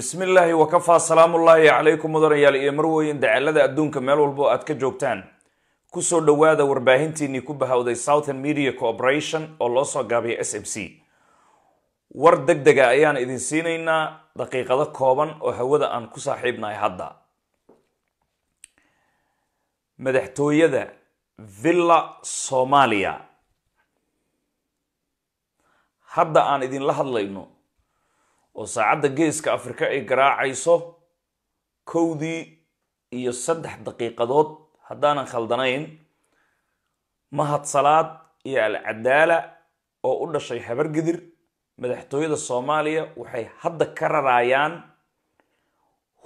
bismi illaahi wakafaa salaamullaahi calaykum mudanayaal iyo marweyn dacalada adduunka meel walba oo aad ka joogtaan kusoo dhowaada warbaahintiinii ku bahawday southern media corporation oo loo soo gaabaya s m c war deg dega ayaan idin siinaynaa daqiiqado kooban oo hawada aan ku saaxiibnahay hadda madaxtooyada villa soomaaliya hadda aan idinla hadlayno oo saacadda geeska afrika ay garaacayso kowdii iyo saddex daqiiqadood haddaanan khaldanayn mahad salaad iyo alcadaala oo u dhashay habargidir madaxtooyada soomaaliya waxay hadda ka raraayaan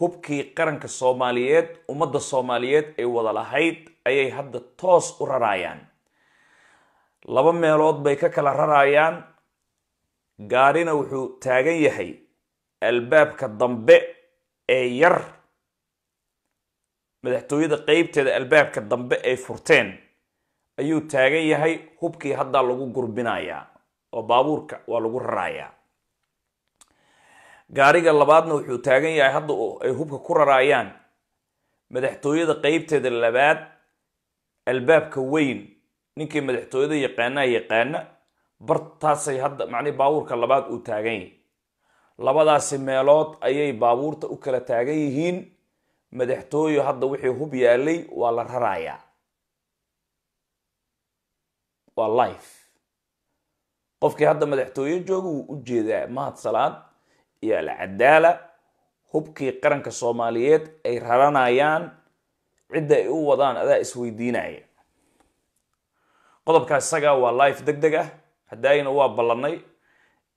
hubkii qaranka soomaaliyeed ummadda soomaaliyeed ay wada lahayd ayay hadda toos u raraayaan laba meelood bay ka kala raraayaan gaarina wuxuu taagan yahay albaabka dambe ee yar madaxtooyada qeybteeda albaabka dambe ay furteen ayuu taagan yahay hubkii haddaa lagu gurbinayaa oo baabuurka waa lagu rarayaa gaariga labaadna wuxuu taagan yahay hadda ay hubka ku raraayaan madaxtooyada qeybteeda labaad albaabka weyn ninkii madaxtooyada yaqaanaa yaqaana bartaasay hadda macnii baabuurka labaad uu taagan yahay labadaasi meelood ayay baabuurta u kala taagan yihiin madaxtooyo hadda wixii hub yaalay waa la rarayaa waa life qofkii hadda madaxtooye jooga wuu u jeedaa mahad salaad iyo alcadaala hubkii qaranka soomaaliyeed ay raranayaan cidda ay u wadaan adaa isweydiinaya qodobkaa isaga waa life deg deg ah hadaayina waa ballanay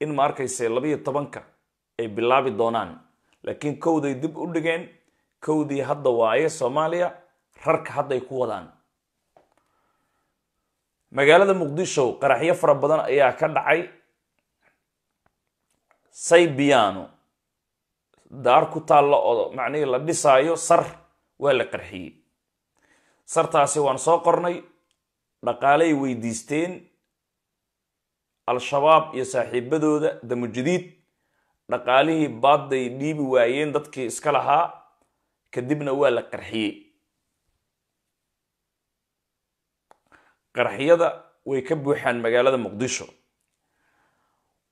in ma arkayse labayo tobanka ay bilaabi doonaan laakiin kowday dib u dhigeen kowdii hadda waaye soomaaliya rarka hadday ku wadaan magaalada muqdisho qaraxyo fara badan ayaa ka dhacay saybiano daar ku taalla oo macnihii la dhisaayo sar waa la qarxiyey sartaasi waan soo qornay dhaqaaley weydiisteen al-shabaab iyo saaxiibadooda jadiid dhaqaalihii baadday dhiibi waayeen dadkii iska lahaa kadibna waa la qarxiyey qarxiyada way ka buuxaan magaalada muqdisho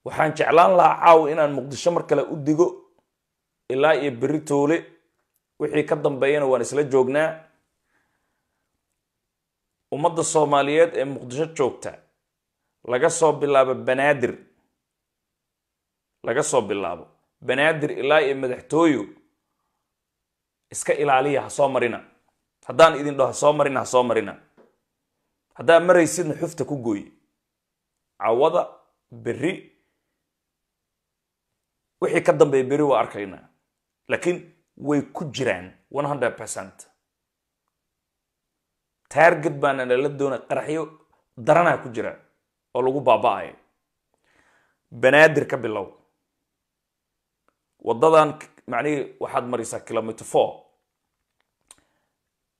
waxaan jeclaan lahaa caawa inaan muqdisho mar kale u digo ilaa iyo beri toole wixii ka dambeeyana waan isla joognaa ummadda soomaaliyeed ee muqdisho joogta laga soo bilaabo banaadir laga soo bilaabo banaadir ilaa iyo madaxtooyo iska ilaaliya ha soo marina haddaan idin dhaho ha soo marina ha soo marina haddaad maraysidna xufta ku gooy cawada berri wixii ka dambeeya berri waa arkaynaa laakiin way ku jiraan one hundred percent taarget baana lala doona qaraxyo daranaa ku jira oo lagu baaba'ayo banaadir ka bilow wadadan macnihii waxaad maraysaa kilomitr four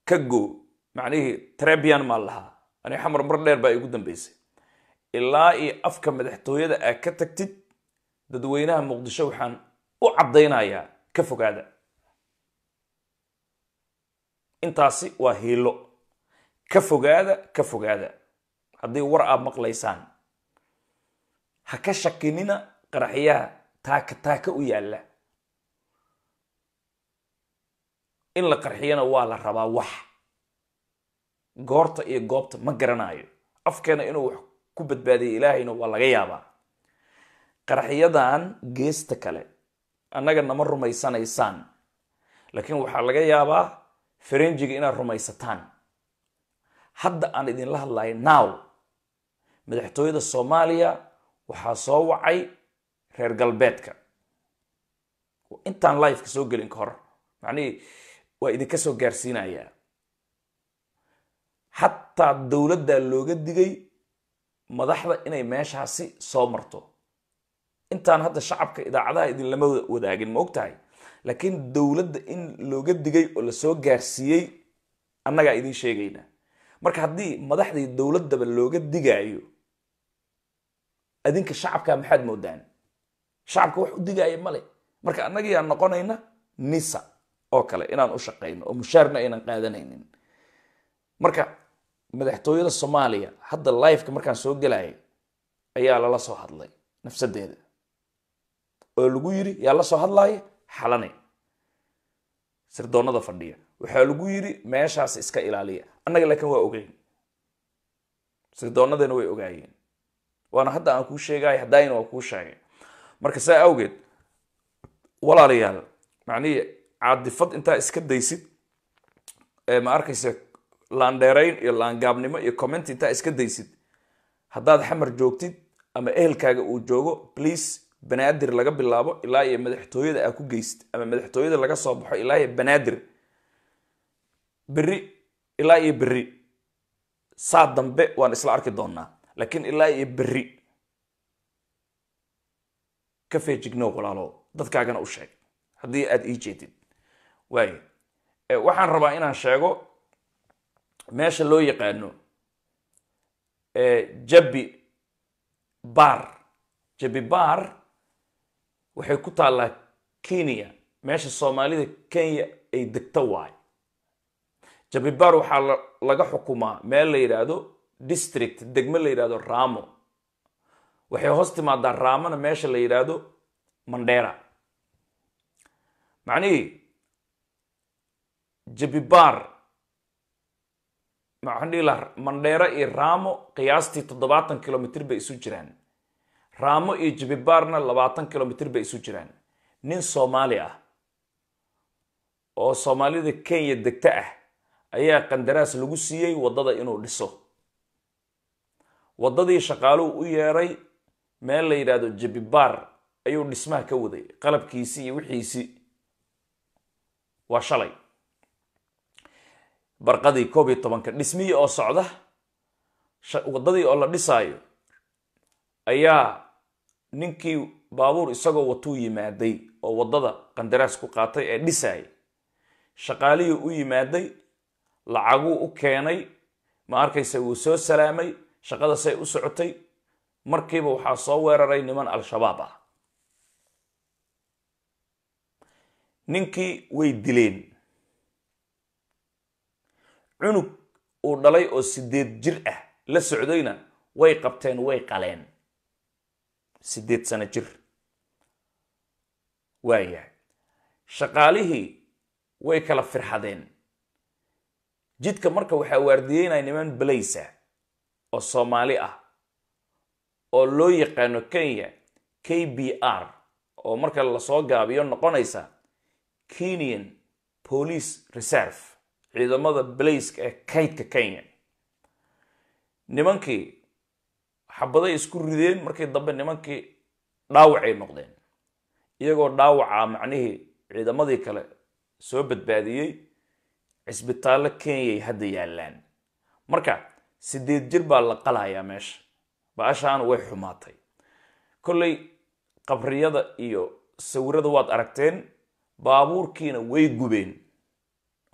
ka go macnihii trebian maa lahaa ani xamar mar dheer baa igu dambeysay ilaa iyo afka madaxtooyada aad ka tagtid dadweynaha muqdisho waxaan u caddaynayaa ka fogaada intaasi waa hiilo ka fogaada ka fogaada haddii war aad maqlaysaan ha ka shakinina qaraxyaha taaka taaka u yaalla in la qarxiyana waa la rabaa wax goorta iyo goobta ma garanayo afkeena inuu wax ku badbaadiya ilaahayna waa laga yaabaa qarxiyadan geesta kale annaga nama rumaysanaysaan laakiin waxaa laga yaabaa farenjiga inaad rumaysataan hadda aan idinla hadlayo now madaxtooyada soomaaliya waxaa soo wacay reer galbeedka intaan lifeka soo gelin ka hor macnihii waa idinka soo gaarsiinayaa xataa dowladdaa looga digay madaxda inay meeshaasi soo marto intaan hadda shacabka idaacadaha idinlama wadaagin ma ogtahay tahay laakiin dowladda in looga digay oo lasoo gaarsiiyey annagaa idiin sheegayna marka haddii madaxdii dowladdaba looga digaayo adinka shacabka maxaad moodaan shacabka wax u digaaya male marka annagiyaa noqonayna nisa oo kale inaan u shaqayno oo mushaarna aynan qaadanaynin marka madaxtooyada soomaaliya hadda lifeka markaan soo gelaya ayaa lala soo hadlay nafsadeeda oo lagu yiri yaa la soo hadlaaya xalanay sirdoonada fadhiya waxaa lagu yiri meeshaas iska ilaaliya annaga laakiin waa ogeyn sirdoonadana way ogaayeen waana hadda aan kuu sheegay haddayna waa kuu sheegay marka saa awgeed walaalayaal macnihi caadifad intaa iska daysid ma arkaysa laandheerayn iyo laangaabnimo iyo comment intaa iska daysid haddaad xamar joogtid ama ehelkaaga uu joogo please banaadir laga bilaabo ilaa iyo madaxtooyada aad ku geysid ama madaxtooyada laga soo baxo ilaa iyo banaadir berri ilaa iyo berri saa dambe waan isla arki doonaa laakiin ilaa iyo berri ka feejigno walaalo dadkaagana u sheeg haddii aad ii jeedid way eh, waxaan rabaa inaan sheego meesha loo yaqaano eh, jabi bar jabi bar waxay ku taallaa kenya meesha soomaalida kenya ay degto waay jabi bar waxaa laga xukumaa meel la yidhaahdo district degme la yidhahdo ramo waxay hoos timaadaa ramona meesha la yidhaahdo mandhera macnihii jabibaar maxandhiila mandheero iyo raamo qiyaastii toddobaatan kilomitr bay isu jiraan raamo iyo jabibaarna labaatan kilomitr bay isu jiraan nin soomaali ah oo soomaalida kenya degta ah ayaa qandaraas lagu siiyey waddada inuu dhiso waddadii shaqaaluhu u yeeray meel la yidhaahdo jabibaar ayuu dhismaha ka waday qalabkiisii iyo wixiisii waa shalay barqadii koob iyo tobanka dhismihii oo socda waddadii oo la dhisaayo ayaa ninkii baabuur isagoo watuu yimaaday oo waddada qandaraas ku qaatay ee dhisaayay shaqaalihii u yimaaday lacaguu u keenay ma arkaysa wuu soo salaamay shaqada say u socotay markiiba waxaa soo weeraray niman al-shabaab ah ninkii way dileen cunug uu dhalay oo sideed jir ah la socdayna way qabteen way qaleen sideed sano jir waayahay shaqaalihii way kala firxadeen jidka marka waxaa waardiyeynaya niman belaysa oo soomaali ah oo loo yaqaano kenya k b r oo marka lasoo gaabiyo noqonaysa kenyan police reserve ciidamada balayska ee kaydka kenya nimankii xabaday isku rideen markii dambe nimankii dhaawacay noqdeen iyagoo dhaawacaa macnihii ciidamadii kale soo badbaadiyey cisbitaallo kenyay hadda yaallaan marka sideed jir baa la qalayaa meesha ba way xumaatay kolley qabriyada iyo sawirada waad aragteen baabuurkiina way gubeen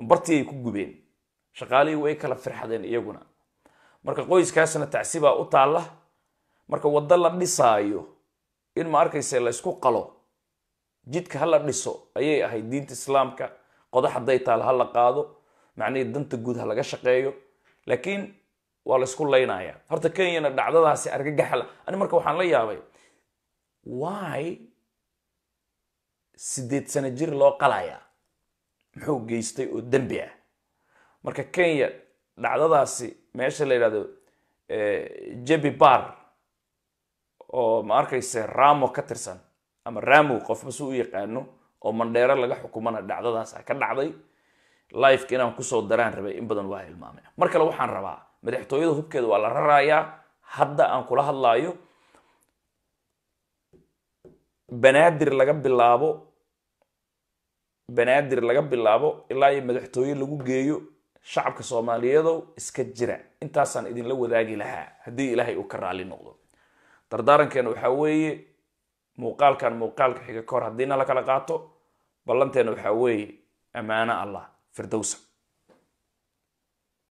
bartii ay ku gubeen shaqaalihii way kala firxadeen iyaguna marka qoyskaasna tacsibaa u taalla marka waddo la dhisaayo in ma arkayse laysku qalo jidka ha la dhiso ayay ahayd diinta islaamka qodax hadday taal ha la qaado macnihii danta guud ha laga shaqeeyo laakiin waa laysku laynaya horta kenyana dhacdadaasi argagaxla ani marka waxaan la yaabay waay sideed sano jir loo qalayaa muxuu geystay oo dembi ah marka kenya dhacdadaasi meesha la yidhahdo eh, jebi bar oo ma arkayse ramo ka tirsan ama ramo qofba si u yaqaano oo mandheere laga xukumana dhacdadaasa ah ka dhacday lifeka inaan kusoo daraan rabay in badan waa hilmaamay mar kale waxaan rabaa madaxtooyada hubkeeda waa la rarayaa hadda aan kula hadlaayo banaadir laga bilaabo banaadir laga bilaabo ilaa iyo madaxtooye lagu geeyo shacabka soomaaliyeedow iska jira intaasaan idinla wadaagi lahaa haddii ilaahay uu ka raali noqdo dardaarankeena waxaa weeye muuqaalkan muuqaalka xiga kahor haddiina la kala qaato ballanteena waxaa weeye ammaano allah firdowsa